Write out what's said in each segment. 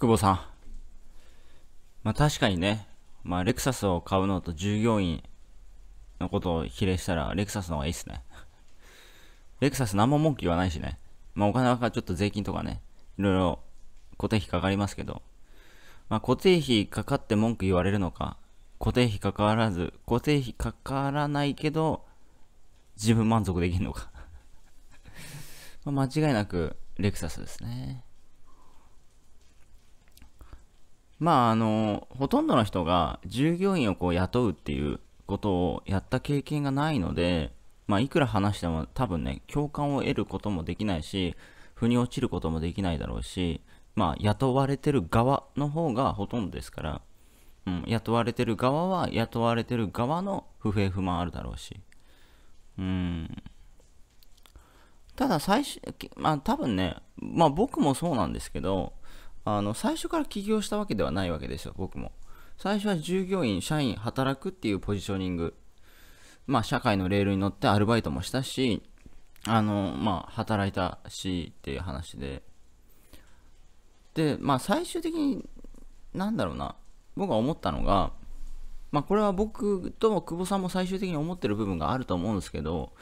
久保さん。まあ確かにね、まあレクサスを買うのと従業員のことを比例したらレクサスの方がいいっすね。レクサス何も文句言わないしね。まあお金はちょっと税金とかね、いろいろ固定費かかりますけど、まあ固定費かかって文句言われるのか、固定費かかわらず、固定費かからないけど、自分満足できるのか まあ間違いなくレクサスですね。まああのほとんどの人が従業員をこう雇うっていうことをやった経験がないので、まあ、いくら話しても多分ね共感を得ることもできないし腑に落ちることもできないだろうし、まあ、雇われてる側の方がほとんどですから、うん、雇われてる側は雇われてる側の不平不満あるだろうしうんただ最初まあ多分ねまあ僕もそうなんですけどあの最初から起業したわけではないわけですよ僕も最初は従業員社員働くっていうポジショニングまあ社会のレールに乗ってアルバイトもしたしあのまあ働いたしっていう話ででまあ最終的になんだろうな僕は思ったのがまあこれは僕と久保さんも最終的に思ってる部分があると思うんですけど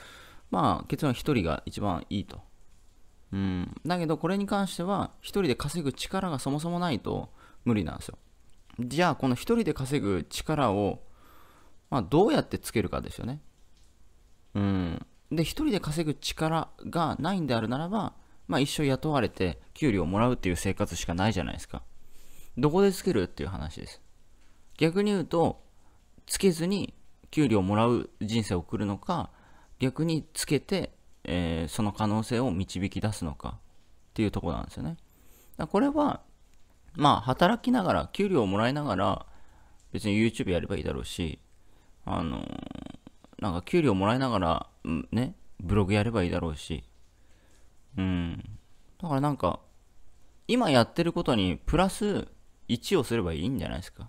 まあ結論1人が一番いいとうん、だけどこれに関しては一人で稼ぐ力がそもそもないと無理なんですよじゃあこの一人で稼ぐ力を、まあ、どうやってつけるかですよねうんで一人で稼ぐ力がないんであるならば、まあ、一生雇われて給料をもらうっていう生活しかないじゃないですかどこでつけるっていう話です逆に言うとつけずに給料をもらう人生を送るのか逆につけてえー、その可能性を導き出すのかっていうとこなんですよね。だこれは、まあ、働きながら、給料をもらいながら、別に YouTube やればいいだろうし、あのー、なんか給料もらいながら、ね、ブログやればいいだろうし、うん。だからなんか、今やってることにプラス1をすればいいんじゃないですか。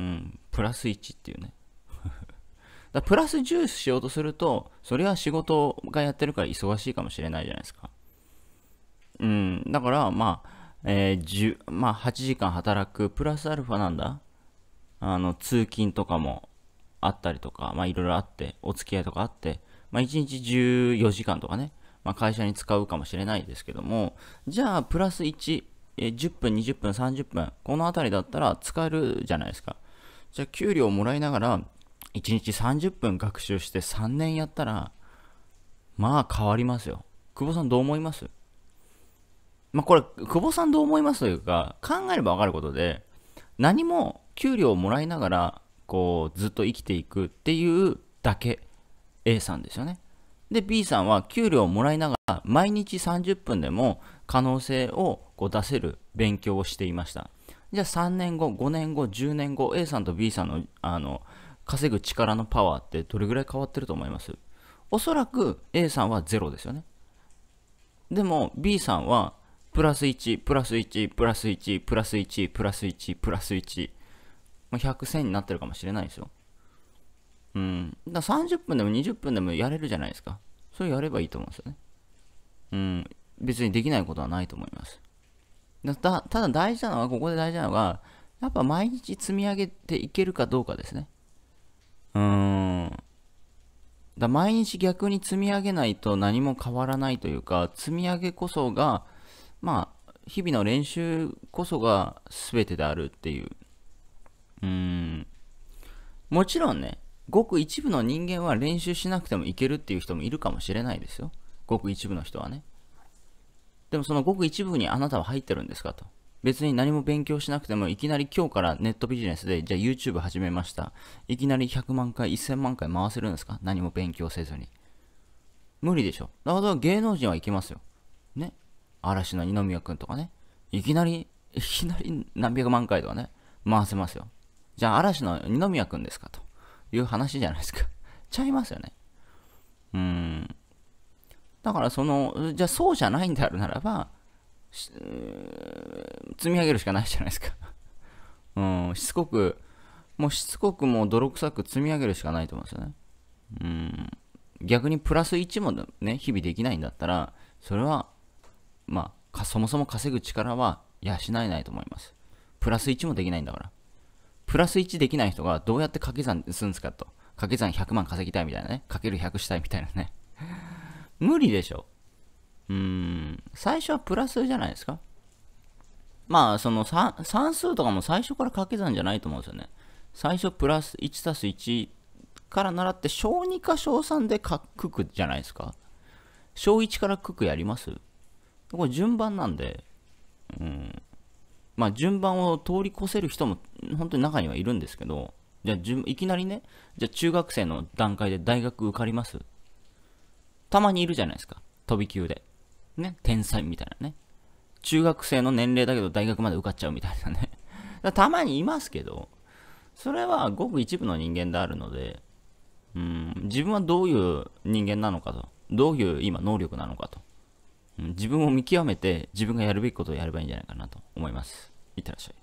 うん、プラス1っていうね。だプラス10しようとすると、それは仕事がやってるから忙しいかもしれないじゃないですか。うん、だから、まあ、えー、まあ、8時間働く、プラスアルファなんだあの、通勤とかもあったりとか、まあ、いろいろあって、お付き合いとかあって、まあ、1日14時間とかね、まあ、会社に使うかもしれないですけども、じゃあ、プラス1、えー、10分、20分、30分、このあたりだったら使えるじゃないですか。じゃあ、給料をもらいながら、1日30分学習して3年やったら、まあ変わりますよ。久保さんどう思いますまあこれ、久保さんどう思いますというか、考えればわかることで、何も給料をもらいながら、こう、ずっと生きていくっていうだけ、A さんですよね。で、B さんは給料をもらいながら、毎日30分でも可能性をこう出せる勉強をしていました。じゃあ3年後、5年後、10年後、A さんと B さんのあの稼ぐ力のパワーってどれぐらい変わってると思いますおそらく A さんは0ですよね。でも B さんはプラス1、プラス1、プラス1、プラス1、プラス1、プラス1、まあ、100、1000になってるかもしれないですよ。うん。だ30分でも20分でもやれるじゃないですか。それやればいいと思うんですよね。うん。別にできないことはないと思います。だただ大事なのは、ここで大事なのは、やっぱ毎日積み上げていけるかどうかですね。うん。だ毎日逆に積み上げないと何も変わらないというか、積み上げこそが、まあ、日々の練習こそが全てであるっていう。うん。もちろんね、ごく一部の人間は練習しなくてもいけるっていう人もいるかもしれないですよ。ごく一部の人はね。でもそのごく一部にあなたは入ってるんですかと。別に何も勉強しなくても、いきなり今日からネットビジネスで、じゃあ YouTube 始めました。いきなり100万回、1000万回回せるんですか何も勉強せずに。無理でしょ。だから芸能人はいけますよ。ね。嵐の二宮くんとかね。いきなり、いきなり何百万回とかね、回せますよ。じゃあ嵐の二宮くんですかという話じゃないですか。ちゃいますよね。うーん。だからその、じゃあそうじゃないんであるならば、積み上げるしかないじゃないですか うん、しつこく、もうしつこくもう泥臭く積み上げるしかないと思うんですよね。うん、逆にプラス1もね、日々できないんだったら、それは、まあ、そもそも稼ぐ力は養えないと思います。プラス1もできないんだから。プラス1できない人がどうやって掛け算するんですかと。掛け算100万稼ぎたいみたいなね。かける100したいみたいなね。無理でしょ。うん、最初はプラスじゃないですか。まあ、その算数とかも最初から掛け算じゃないと思うんですよね。最初プラス1たす1から習って小2か小3で書くじゃないですか。小1から書くやりますこれ順番なんで、うん。まあ順番を通り越せる人も本当に中にはいるんですけど、じゃあいきなりね、じゃあ中学生の段階で大学受かりますたまにいるじゃないですか。飛び級で。ね、天才みたいなね。中学生の年齢だけど大学まで受かっちゃうみたいなね。たまにいますけど、それはごく一部の人間であるので、うん、自分はどういう人間なのかと、どういう今能力なのかと、うん、自分を見極めて自分がやるべきことをやればいいんじゃないかなと思います。いってらっしゃい。